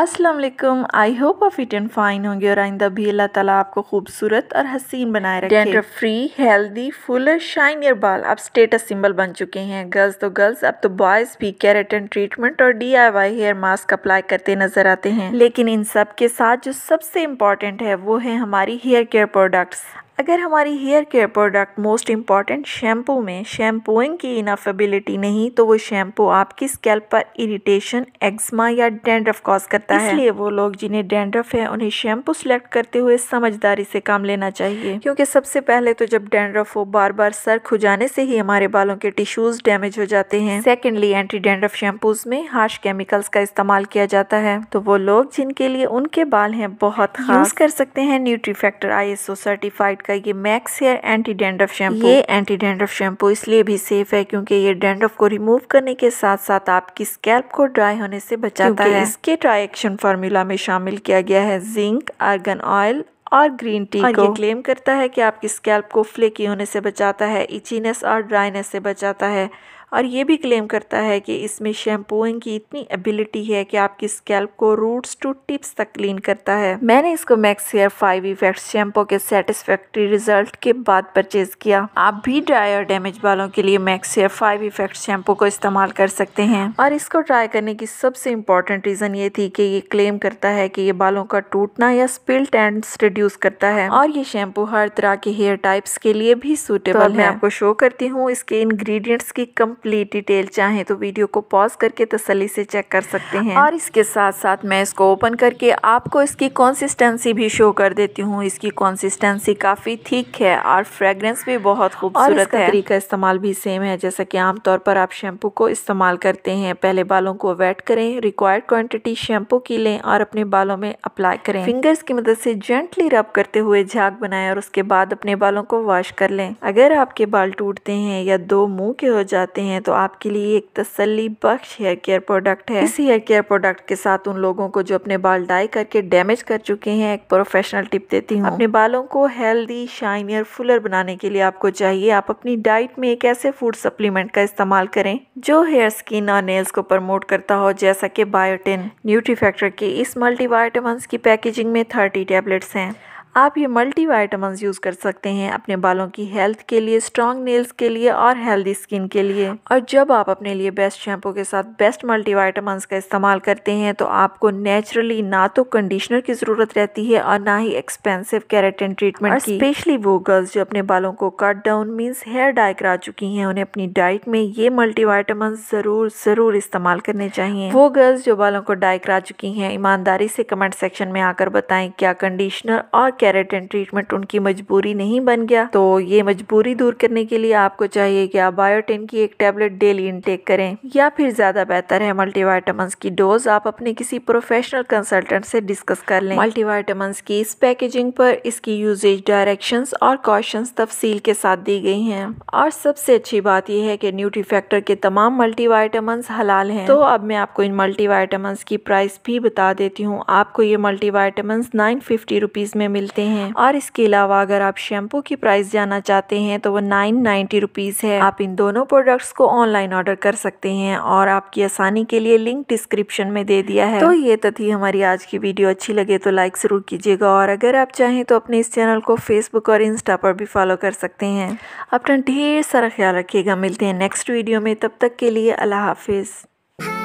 अस्सलाम वालेकुम I hope आप फिट एंड फाइन होंगे और आइंदा भी अल्लाह ताला आपको खूबसूरत और हसीन बनाए रखे डैंड्रफ फ्री हेल्दी फुल और योर बाल अब स्टेटस सिंबल बन चुके हैं गर्ल्स तो गर्ल्स अब तो बॉयज़ भी कैरेटन ट्रीटमेंट और डीआईवाई हेयर मास्क अप्लाई करते नजर आते हैं लेकिन इन सब के साथ जो सबसे इम्पोर्टेंट है वो है हमारी हेयर केयर प्रोडक्ट्स अगर हमारी hair care product most important shampoo में शैम्पूइंग की इनफेबिलिटी नहीं तो वो शैम्पू आपकी स्कैल्प पर इरिटेशन एक्समा या डेंड्रफ कॉज करता है इसलिए वो लोग जिन्हें डेंड्रफ है उन्हें शैम्पू सिलेक्ट करते हुए समझदारी से काम लेना चाहिए क्योंकि सबसे पहले तो जब डेंड्रफ हो बार बार सर खुजाने से ही हमारे बालों के टिश्यूज डैमेज हो जाते हैं सेकेंडली एंटी डेंड्रफ शैम्पूज में हार्श केमिकल्स का इस्तेमाल किया जाता है तो वो लोग जिनके लिए उनके बाल हैं बहुत खास कर सकते हैं न्यूट्री फैक्टर आई सर्टिफाइड का ये Max hair anti dandruff shampoo ये एंटी डेंड्रफ शैम्पू इसलिए भी सेफ है क्योंकि ये डेंड्रफ को रिमूव करने के साथ साथ आपकी स्कैल्प को ड्राई होने से बचाता है इसके ट्राई एक्शन फार्मूला में शामिल किया गया है जिंक आर्गन ऑयल और ग्रीन टी और को ये क्लेम करता है कि आपकी स्कैल्प को फ्लेकी होने से बचाता है इचीनेस और ड्राइनेस से बचाता है और ये भी क्लेम करता है कि इसमें शैम्पूइंग की इतनी एबिलिटी है कि आपकी स्कैल्प को रूट्स टू टिप्स तक क्लीन करता है मैंने इसको Max hair five effect shampoo के सेटिस्फेक्ट्री रिजल्ट के बाद परचेज किया आप भी ड्राई और डैमेज बालों के लिए Max hair five effect shampoo को इस्तेमाल कर सकते हैं और इसको ट्राई करने की सबसे इम्पोर्टेंट रीज़न ये थी कि ये क्लेम करता है कि ये बालों का टूटना या स्पिल टेंड्स रिड्यूस करता है और ये शैम्पू हर तरह के हेयर टाइप्स के लिए भी सूटेबल तो है मैं आपको शो करती हूँ इसके इंग्रेडिएंट्स की कम कंप्लीट डिटेल चाहें तो वीडियो को पॉज करके तसली से चेक कर सकते हैं और इसके साथ साथ मैं इसको ओपन करके आपको इसकी कंसिस्टेंसी भी शो कर देती हूँ इसकी कंसिस्टेंसी काफ़ी थिक है और फ्रेग्रेंस भी बहुत खूबसूरत है तरीका इस्तेमाल भी सेम है जैसा कि आमतौर पर आप शैम्पू को इस्तेमाल करते हैं पहले बालों को वेट करें रिक्वायर्ड क्वांटिटी शैम्पू की लें और अपने बालों में अप्लाई करें फिंगर्स की मदद से जेंटली रब करते हुए झाक बनाएं और उसके बाद अपने बालों को वॉश कर लें अगर आपके बाल टूटते हैं या दो मुंह के हो जाते हैं हैं तो आपके लिए एक तसली बख्श हेयर केयर प्रोडक्ट है इस हेयर केयर प्रोडक्ट के साथ उन लोगों को जो अपने बाल डाई करके डैमेज कर चुके हैं एक प्रोफेशनल टिप देती हूँ अपने बालों को हेल्दी शाइनियर फुलर बनाने के लिए आपको चाहिए आप अपनी डाइट में एक ऐसे फूड सप्लीमेंट का इस्तेमाल करें जो हेयर स्किन और नेल्स को प्रमोट करता हो जैसा की बायोटिन फैक्टर के इस मल्टीवाइटामस की पैकेजिंग में थर्टी टेबलेट्स हैं आप ये मल्टी वाइटामस यूज़ कर सकते हैं अपने बालों की हेल्थ के लिए स्ट्रॉन्ग नेल्स के लिए और हेल्दी स्किन के लिए और जब आप अपने लिए बेस्ट शैम्पू के साथ बेस्ट मल्टी वाइटामस का इस्तेमाल करते हैं तो आपको नेचुरली ना तो कंडीशनर की ज़रूरत रहती है और ना ही एक्सपेंसिव कैरेटिन ट्रीटमेंट की स्पेशली वो गर्ल्स जो अपने बालों को cut down means hair dye करा चुकी हैं उन्हें अपनी डाइट में ये मल्टी ज़रूर ज़रूर इस्तेमाल करने चाहिए वो गर्ल्स जो बालों को डाई करा चुकी हैं ईमानदारी से कमेंट सेक्शन में आकर बताएँ क्या कंडीशनर और कैरेटिन ट्रीटमेंट उनकी मजबूरी नहीं बन गया तो ये मजबूरी दूर करने के लिए आपको चाहिए कि आप बायोटिन की एक टेबलेट डेली इनटेक करें या फिर ज़्यादा बेहतर है मल्टीवाइटामिन की डोज आप अपने किसी प्रोफेशनल कंसल्टेंट से डिस्कस कर लें मल्टीवाइटामिन की इस पैकेजिंग पर इसकी यूजेज डायरेक्शंस और कॉशंस तफसील के साथ दी गई हैं और सबसे अच्छी बात यह है कि न्यूट्रीफैक्टर के तमाम मल्टीवाइटामिन हलाल हैं तो अब मैं आपको इन मल्टीवाइटामिन की प्राइस भी बता देती हूँ आपको ये मल्टीवाइटामिन नाइन फिफ्टी रुपीज़ में मिलते मिलते हैं और इसके अलावा अगर आप शैम्पू की प्राइस जानना चाहते हैं तो वो नाइन नाइन्टी रुपीज़ है आप इन दोनों प्रोडक्ट्स को ऑनलाइन ऑर्डर कर सकते हैं और आपकी आसानी के लिए लिंक डिस्क्रिप्शन में दे दिया है तो ये तो थी हमारी आज की वीडियो अच्छी लगे तो लाइक ज़रूर कीजिएगा और अगर आप चाहें तो अपने इस चैनल को फेसबुक और इंस्टा पर भी फॉलो कर सकते हैं अपना ढेर सारा ख्याल रखिएगा मिलते हैं नेक्स्ट वीडियो में तब तक के लिए अल्लाह हाफिज़